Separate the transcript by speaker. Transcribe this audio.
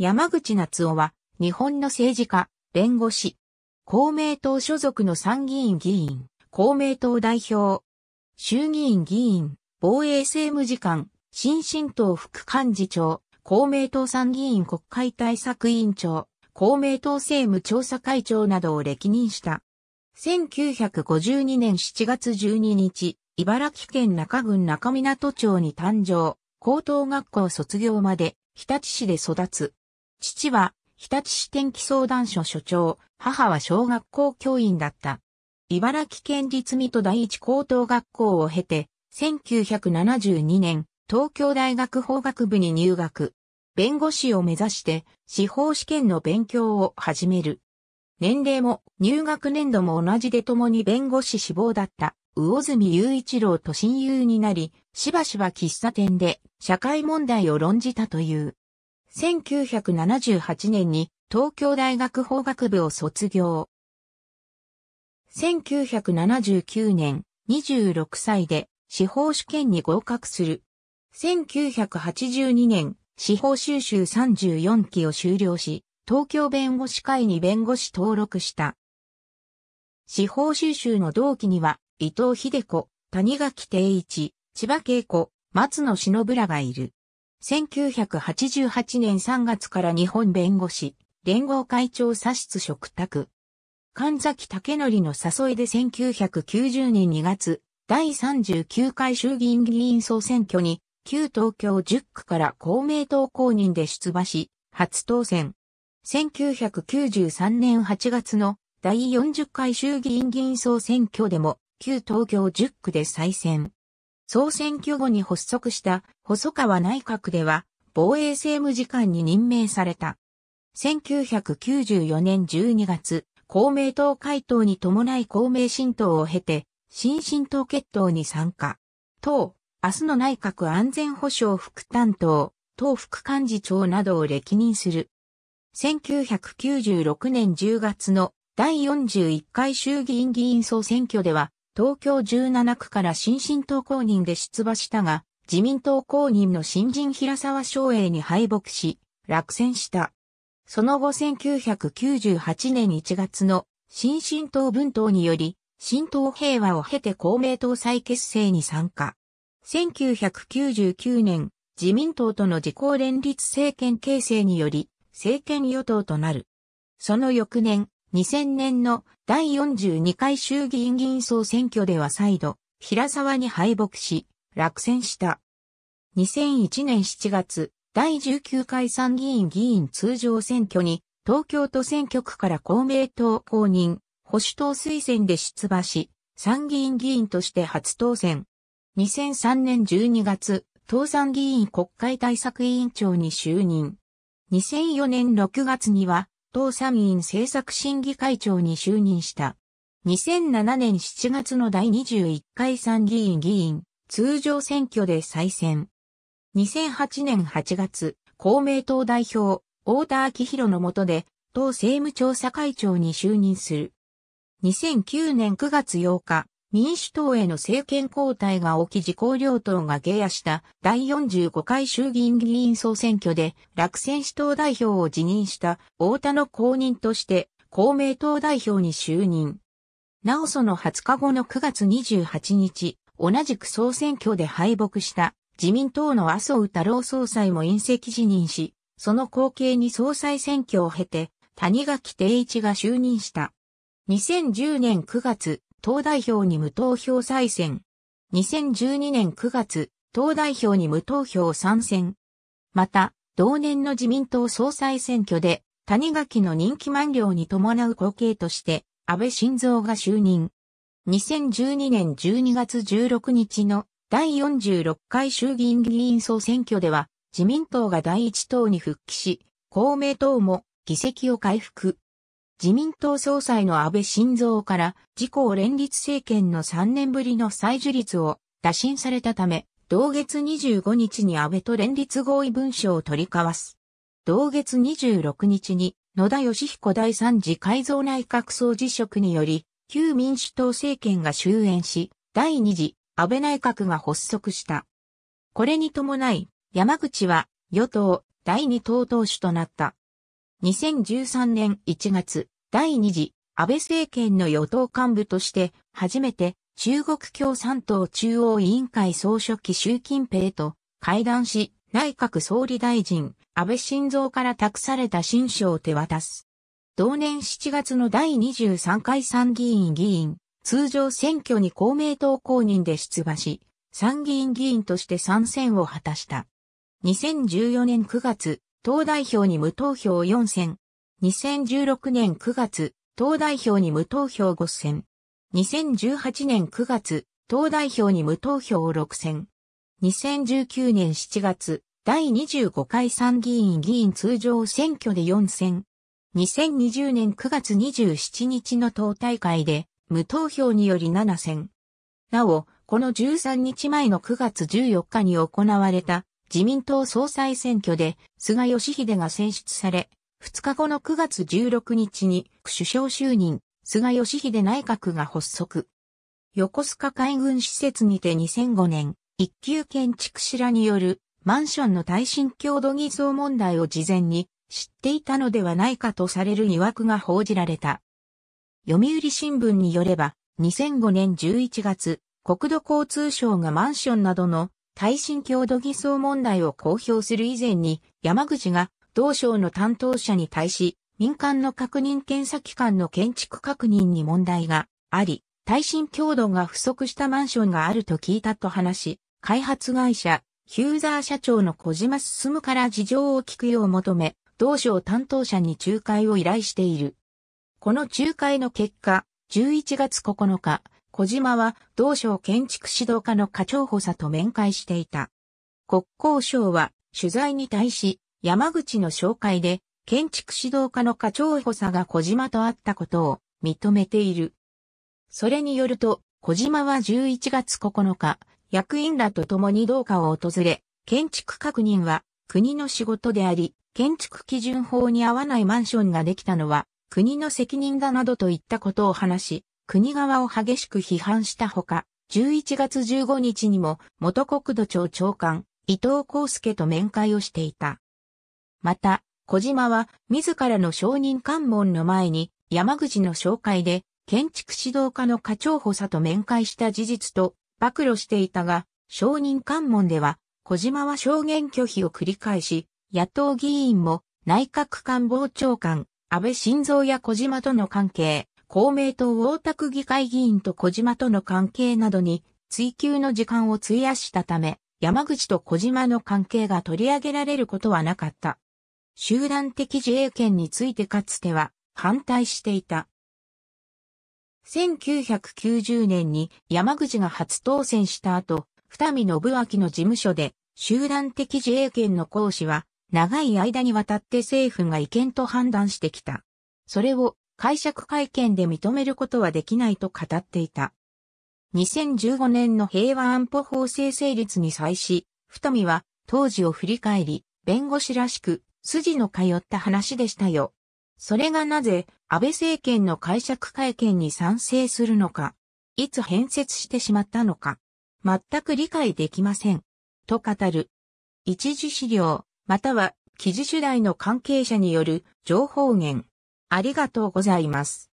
Speaker 1: 山口夏夫は、日本の政治家、弁護士、公明党所属の参議院議員、公明党代表、衆議院議員、防衛政務次官、新進党副幹事長、公明党参議院国会対策委員長、公明党政務調査会長などを歴任した。1952年7月12日、茨城県中郡中港町に誕生、高等学校卒業まで日立市で育つ。父は、日立市天気相談所所長、母は小学校教員だった。茨城県立水戸第一高等学校を経て、1972年、東京大学法学部に入学。弁護士を目指して、司法試験の勉強を始める。年齢も入学年度も同じで共に弁護士志望だった魚住雄一郎と親友になり、しばしば喫茶店で社会問題を論じたという。1978年に東京大学法学部を卒業。1979年、26歳で司法試験に合格する。1982年、司法修習34期を修了し、東京弁護士会に弁護士登録した。司法修習の同期には、伊藤秀子、谷垣定一、千葉恵子、松野忍らがいる。1988年3月から日本弁護士、連合会長左出嘱託。神崎武則の誘いで1990年2月、第39回衆議院議員総選挙に、旧東京10区から公明党公認で出馬し、初当選。1993年8月の第40回衆議院議員総選挙でも、旧東京10区で再選。総選挙後に発足した細川内閣では防衛政務次官に任命された。1994年12月、公明党回答に伴い公明新党を経て、新新党決闘に参加。党、明日の内閣安全保障副担当、党副幹事長などを歴任する。1996年10月の第41回衆議院議員総選挙では東京17区から新進党公認で出馬したが、自民党公認の新人平沢昌栄に敗北し、落選した。その後1998年1月の新進党文党により、新党平和を経て公明党再結成に参加。1999年、自民党との自公連立政権形成により、政権与党となる。その翌年、2000年の第42回衆議院議員総選挙では再度、平沢に敗北し、落選した。2001年7月、第19回参議院議員通常選挙に、東京都選挙区から公明党公認、保守党推薦で出馬し、参議院議員として初当選。2003年12月、党参議院国会対策委員長に就任。2004年6月には、党参院政策審議会長に就任した。2007年7月の第21回参議院議員、通常選挙で再選。2008年8月、公明党代表、太田昭弘の下で、党政務調査会長に就任する。2009年9月8日、民主党への政権交代が起き自公両党が下野した第45回衆議院議員総選挙で落選市党代表を辞任した大田の公認として公明党代表に就任。なおその20日後の9月28日、同じく総選挙で敗北した自民党の麻生太郎総裁も引責辞任し、その後継に総裁選挙を経て、谷垣定一が就任した。2010年9月、党代表に無投票再選。2012年9月、党代表に無投票参戦。また、同年の自民党総裁選挙で、谷垣の任期満了に伴う後継として、安倍晋三が就任。2012年12月16日の第46回衆議院議員総選挙では、自民党が第一党に復帰し、公明党も議席を回復。自民党総裁の安倍晋三から自公連立政権の3年ぶりの再樹立を打診されたため、同月25日に安倍と連立合意文書を取り交わす。同月26日に野田義彦第三次改造内閣総辞職により、旧民主党政権が終焉し、第二次安倍内閣が発足した。これに伴い、山口は与党第二党党首となった。2013年1月、第2次安倍政権の与党幹部として初めて中国共産党中央委員会総書記習近平と会談し内閣総理大臣安倍晋三から託された新書を手渡す。同年7月の第23回参議院議員通常選挙に公明党公認で出馬し参議院議員として参戦を果たした。2014年9月党代表に無投票4選。2016年9月、党代表に無投票5選。2018年9月、党代表に無投票6選。2019年7月、第25回参議院議員通常選挙で4選。2020年9月27日の党大会で、無投票により7選。なお、この13日前の9月14日に行われた自民党総裁選挙で菅義偉が選出され、2日後の9月16日に首相就任、菅義偉内閣が発足。横須賀海軍施設にて2005年、一級建築士らによるマンションの耐震強度偽造問題を事前に知っていたのではないかとされる疑惑が報じられた。読売新聞によれば、2005年11月、国土交通省がマンションなどの耐震強度偽装問題を公表する以前に、山口が同省の担当者に対し、民間の確認検査機関の建築確認に問題があり、耐震強度が不足したマンションがあると聞いたと話し、開発会社、ヒューザー社長の小島進から事情を聞くよう求め、同省担当者に仲介を依頼している。この仲介の結果、11月9日、小島は同省建築指導課の課長補佐と面会していた。国交省は取材に対し山口の紹介で建築指導課の課長補佐が小島と会ったことを認めている。それによると小島は11月9日役員らと共に同課を訪れ建築確認は国の仕事であり建築基準法に合わないマンションができたのは国の責任だなどといったことを話し、国側を激しく批判したほか、11月15日にも元国土庁長官、伊藤康介と面会をしていた。また、小島は自らの承認関門の前に山口の紹介で建築指導課の課長補佐と面会した事実と暴露していたが、承認関門では小島は証言拒否を繰り返し、野党議員も内閣官房長官、安倍晋三や小島との関係、公明党大田区議会議員と小島との関係などに追及の時間を費やしたため、山口と小島の関係が取り上げられることはなかった。集団的自衛権についてかつては反対していた。1990年に山口が初当選した後、二見信明の事務所で集団的自衛権の行使は長い間にわたって政府が違憲と判断してきた。それを解釈会見で認めることはできないと語っていた。2015年の平和安保法制成立に際し、ふとみは当時を振り返り、弁護士らしく筋の通った話でしたよ。それがなぜ安倍政権の解釈会見に賛成するのか、いつ変節してしまったのか、全く理解できません。と語る。一時資料、または記事主題の関係者による情報源、ありがとうございます。